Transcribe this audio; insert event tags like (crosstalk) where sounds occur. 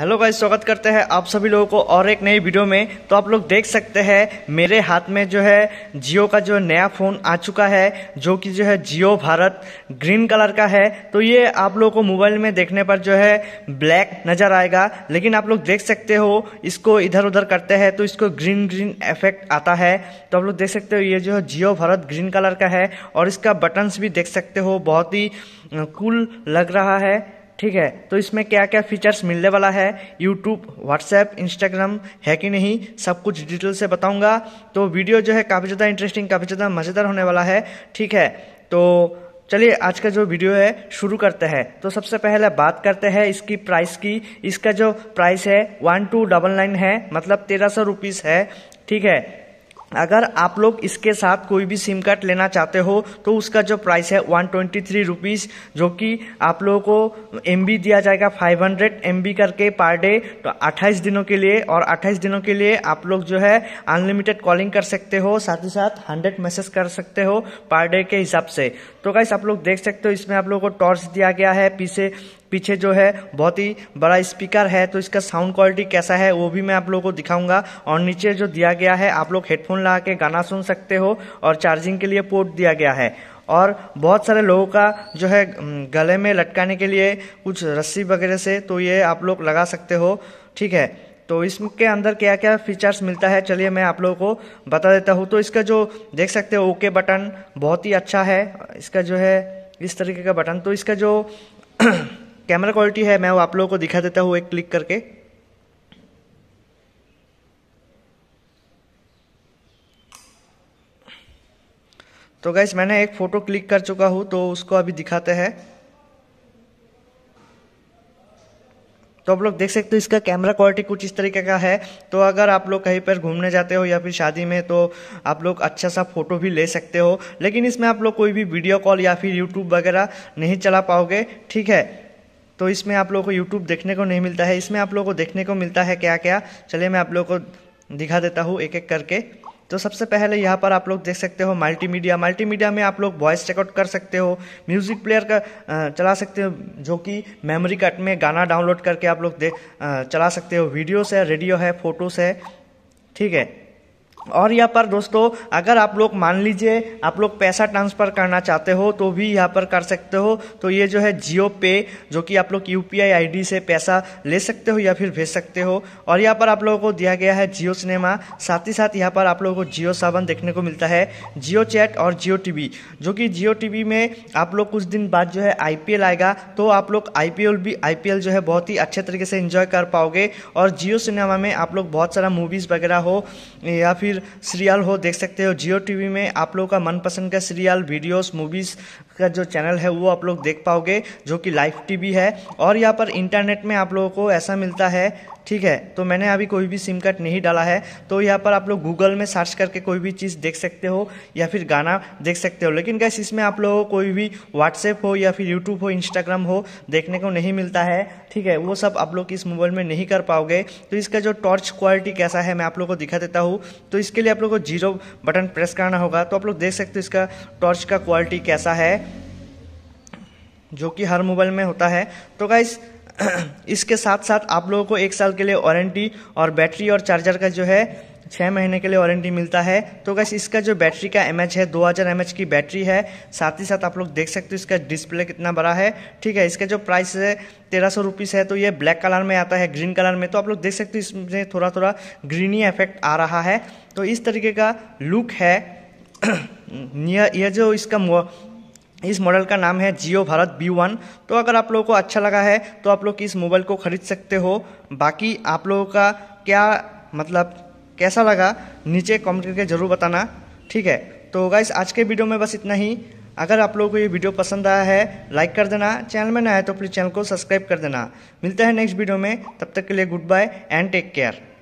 hello guys स्वागत करते हैं आप सभी लोगों को और एक नई वीडियो में तो आप लोग देख सकते हैं मेरे हाथ में जो है जियो का जो नया फ़ोन आ चुका है जो कि जो है जियो भारत ग्रीन कलर का है तो ये आप लोगों को मोबाइल में देखने पर जो है ब्लैक नज़र आएगा लेकिन आप लोग देख सकते हो इसको इधर उधर करते हैं तो इसको ग्रीन ग्रीन इफेक्ट आता है तो आप लोग देख सकते हो ये जो है जियो भारत ग्रीन कलर का है और इसका बटन्स भी देख सकते हो बहुत ही कूल लग रहा है ठीक है तो इसमें क्या क्या फीचर्स मिलने वाला है यूट्यूब व्हाट्सएप इंस्टाग्राम है कि नहीं सब कुछ डिटेल से बताऊंगा तो वीडियो जो है काफ़ी ज़्यादा इंटरेस्टिंग काफ़ी ज़्यादा मज़ेदार होने वाला है ठीक है तो चलिए आज का जो वीडियो है शुरू करते हैं तो सबसे पहले बात करते हैं इसकी प्राइस की इसका जो प्राइस है वन टू डबल नाइन है मतलब तेरह सौ रुपीज़ है ठीक है अगर आप लोग इसके साथ कोई भी सिम कार्ड लेना चाहते हो तो उसका जो प्राइस है वन ट्वेंटी थ्री रुपीज़ जो कि आप लोगों को एम दिया जाएगा फाइव हंड्रेड एम करके पर डे तो अट्ठाईस दिनों के लिए और अट्ठाईस दिनों के लिए आप लोग जो है अनलिमिटेड कॉलिंग कर सकते हो साथ ही साथ हंड्रेड मैसेज कर सकते हो पर डे के हिसाब से तो गाइस आप लोग देख सकते हो इसमें आप लोगों को टॉर्च दिया गया है पीछे पीछे जो है बहुत ही बड़ा स्पीकर है तो इसका साउंड क्वालिटी कैसा है वो भी मैं आप लोगों को दिखाऊंगा और नीचे जो दिया गया है आप लोग हेडफोन लगा के गाना सुन सकते हो और चार्जिंग के लिए पोर्ट दिया गया है और बहुत सारे लोगों का जो है गले में लटकाने के लिए कुछ रस्सी वगैरह से तो ये आप लोग लगा सकते हो ठीक है तो इसके अंदर क्या क्या फीचर्स मिलता है चलिए मैं आप लोगों को बता देता हूँ तो इसका जो देख सकते हो ओके बटन बहुत ही अच्छा है इसका जो है इस तरीके का बटन तो इसका जो (clears throat) कैमरा क्वालिटी है मैं वो आप लोगों को दिखा देता हूँ एक क्लिक करके तो गैस मैंने एक फ़ोटो क्लिक कर चुका हूँ तो उसको अभी दिखाते हैं तो आप लोग देख सकते हो इसका कैमरा क्वालिटी कुछ इस तरीके का है तो अगर आप लोग कहीं पर घूमने जाते हो या फिर शादी में तो आप लोग अच्छा सा फ़ोटो भी ले सकते हो लेकिन इसमें आप लोग कोई भी वीडियो कॉल या फिर यूट्यूब वगैरह नहीं चला पाओगे ठीक है तो इसमें आप लोगों को यूट्यूब देखने को नहीं मिलता है इसमें आप लोगों को देखने को मिलता है क्या क्या चलिए मैं आप लोगों को दिखा देता हूँ एक एक करके तो सबसे पहले यहाँ पर आप लोग देख सकते हो मल्टीमीडिया मल्टीमीडिया में आप लोग वॉइस चेकआउट कर सकते हो म्यूज़िक प्लेयर का चला सकते हो जो कि मेमोरी कार्ड में गाना डाउनलोड करके आप लोग चला सकते हो वीडियोस है रेडियो है फोटोस है ठीक है और यहाँ पर दोस्तों अगर आप लोग मान लीजिए आप लोग पैसा ट्रांसफ़र करना चाहते हो तो भी यहाँ पर कर सकते हो तो ये जो है जियो पे जो कि आप लोग यू पी से पैसा ले सकते हो या फिर भेज सकते हो और यहाँ पर आप लोगों को दिया गया है जियो सिनेमा साथ ही साथ यहाँ पर आप लोगों को जियो सावन देखने को मिलता है जियो चैट और जियो टी जो कि जियो टी में आप लोग कुछ दिन बाद जो है आई आएगा तो आप लोग आई भी आई जो है बहुत ही अच्छे तरीके से इन्जॉय कर पाओगे और जियो सिनेमा में आप लोग बहुत सारा मूवीज़ वगैरह हो या फिर सीरियल हो देख सकते हो जियो टीवी में आप लोगों का मनपसंद का सीरियल वीडियोस मूवीज़ का जो चैनल है वो आप लोग देख पाओगे जो कि लाइव टीवी है और यहाँ पर इंटरनेट में आप लोगों को ऐसा मिलता है ठीक है तो मैंने अभी कोई भी सिम कार्ड नहीं डाला है तो यहाँ पर आप लोग गूगल में सर्च करके कोई भी चीज़ देख सकते हो या फिर गाना देख सकते हो लेकिन गैस इसमें आप लोगों को कोई भी व्हाट्सएप हो या फिर यूट्यूब हो इंस्टाग्राम हो देखने को नहीं मिलता है ठीक है वो सब आप लोग इस मोबाइल में नहीं कर पाओगे तो इसका जो टॉर्च क्वालिटी कैसा है मैं आप लोग को दिखा देता हूँ तो इसके लिए आप लोग को जीरो बटन प्रेस करना होगा तो आप लोग देख सकते हो इसका टॉर्च का क्वालिटी कैसा है जो कि हर मोबाइल में होता है तो गाइस (clears throat) इसके साथ साथ आप लोगों को एक साल के लिए वारंटी और बैटरी और चार्जर का जो है छः महीने के लिए वारंटी मिलता है तो गैस इसका जो बैटरी का एम है 2000 हज़ार की बैटरी है साथ ही साथ आप लोग देख सकते हो इसका डिस्प्ले कितना बड़ा है ठीक है इसका जो प्राइस है तेरह सौ रुपीज़ है तो ये ब्लैक कलर में आता है ग्रीन कलर में तो आप लोग देख सकते हो इसमें थोड़ा थोड़ा ग्रीनी इफेक्ट आ रहा है तो इस तरीके का लुक है (clears throat) यह जो इसका इस मॉडल का नाम है जियो भारत बी वन तो अगर आप लोगों को अच्छा लगा है तो आप लोग इस मोबाइल को ख़रीद सकते हो बाकी आप लोगों का क्या मतलब कैसा लगा नीचे कमेंट करके ज़रूर बताना ठीक है तो गाइस आज के वीडियो में बस इतना ही अगर आप लोगों को ये वीडियो पसंद आया है लाइक कर देना चैनल में ना है तो प्लीज़ चैनल को सब्सक्राइब कर देना मिलता है नेक्स्ट वीडियो में तब तक के लिए goodbye and take care